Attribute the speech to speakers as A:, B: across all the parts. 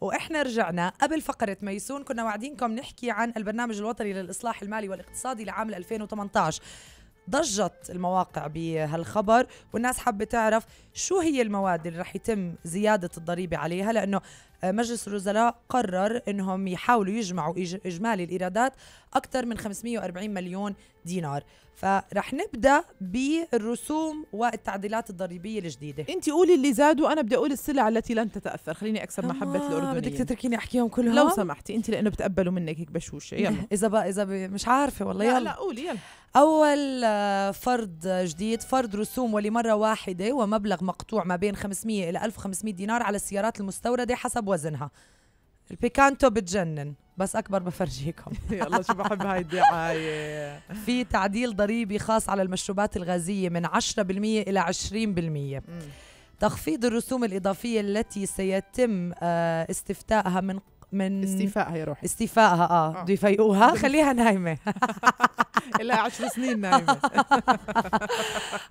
A: واحنا رجعنا قبل فقره ميسون كنا واعدينكم نحكي عن البرنامج الوطني للاصلاح المالي والاقتصادي لعام 2018 ضجت المواقع بهالخبر والناس حابة تعرف شو هي المواد اللي رح يتم زيادة الضريبة عليها لأنه آه، مجلس الوزراء قرر أنهم يحاولوا يجمعوا إجمالي الإيرادات أكثر من 540 مليون دينار فرح
B: نبدا بالرسوم والتعديلات الضريبيه الجديده انت قولي اللي زادوا أنا بدي اقول السلع التي لن تتاثر خليني اكسب آه، محبه الاردنيين بدك تتركيني احكيهم كلهم لو سمحتي انت لانه بتقبلوا منك هيك بشوشه يلا اذا بقى اذا بقى مش عارفه والله يلا لا, لا
A: قولي يلا أول آه، فرض جديد فرض رسوم ولمرة واحدة ومبلغ مقطوع ما بين 500 إلى 1500 دينار على السيارات المستوردة حسب وزنها البيكانتو بتجنن بس اكبر بفرجيكم يلا شو بحب هاي الدعايه في تعديل ضريبي خاص على المشروبات الغازيه من 10% الى 20% تخفيض الرسوم الاضافيه التي سيتم آه، استفتائها من من استيفائها يا روحي استيفائها اه, آه. بده يفيقوها خليها نايمه
B: لها عشر سنين نايمة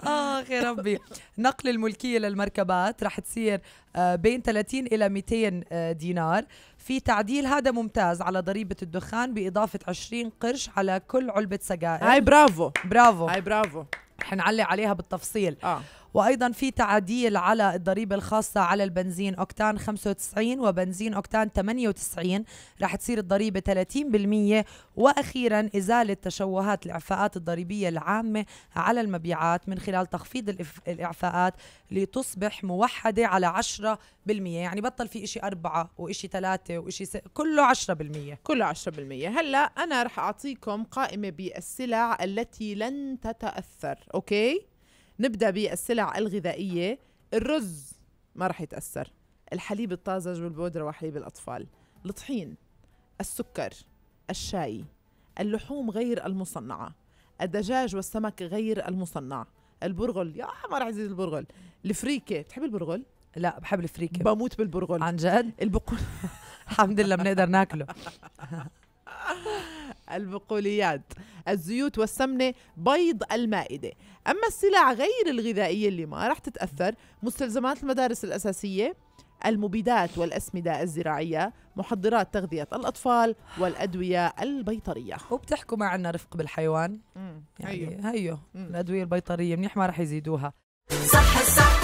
A: آخ يا ربي نقل الملكية للمركبات رح تصير آه، بين 30 إلى 200 آه، دينار في تعديل هذا ممتاز على ضريبة الدخان بإضافة 20 قرش على كل علبة سجائر هاي برافو
B: برافو هاي برافو
A: رح نعلق عليها بالتفصيل آه. وايضا في تعديل على الضريبه الخاصه على البنزين اوكتان 95 وبنزين اوكتان 98 رح تصير الضريبه 30% واخيرا ازاله تشوهات الاعفاءات الضريبيه العامه على المبيعات من خلال تخفيض الاعفاءات لتصبح موحده على
B: 10% يعني بطل في شيء أربعة وشيء ثلاثة وشيء س... كله 10% كله 10% هلا انا رح اعطيكم قائمه بالسلع التي لن تتاثر اوكي نبدا بالسلع الغذائيه الرز ما رح يتاثر الحليب الطازج والبودره وحليب الاطفال الطحين السكر الشاي اللحوم غير المصنعه الدجاج والسمك غير المصنع البرغل يا ما رح يزيد البرغل الفريكه بتحب البرغل لا بحب الفريكه بموت بالبرغل عن جد البقول الحمد لله بنقدر ناكله البقوليات الزيوت والسمنة بيض المائدة أما السلع غير الغذائية اللي ما راح تتأثر مستلزمات المدارس الأساسية المبيدات والأسمدة الزراعية محضرات تغذية الأطفال والأدوية البيطرية وبتحكوا معنا رفق بالحيوان يعني أيوه. هيو, هيو. الأدوية
A: البيطرية منيح ما راح يزيدوها صح صح